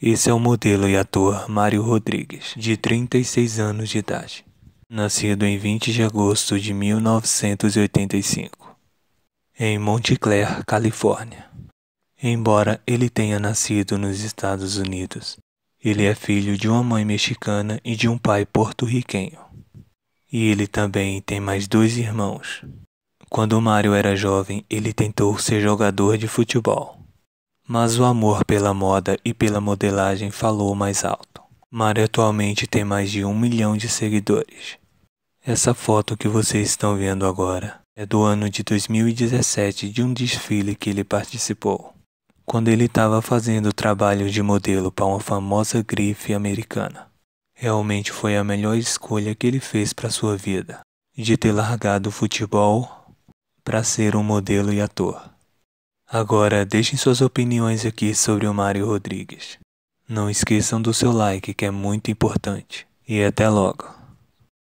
Esse é o modelo e ator Mário Rodrigues, de 36 anos de idade, nascido em 20 de agosto de 1985, em Montclair, Califórnia. Embora ele tenha nascido nos Estados Unidos, ele é filho de uma mãe mexicana e de um pai porto-riquenho. E ele também tem mais dois irmãos. Quando Mário era jovem, ele tentou ser jogador de futebol mas o amor pela moda e pela modelagem falou mais alto. Mari atualmente tem mais de um milhão de seguidores. Essa foto que vocês estão vendo agora é do ano de 2017 de um desfile que ele participou, quando ele estava fazendo trabalho de modelo para uma famosa grife americana. Realmente foi a melhor escolha que ele fez para sua vida, de ter largado o futebol para ser um modelo e ator. Agora deixem suas opiniões aqui sobre o Mário Rodrigues. Não esqueçam do seu like que é muito importante. E até logo.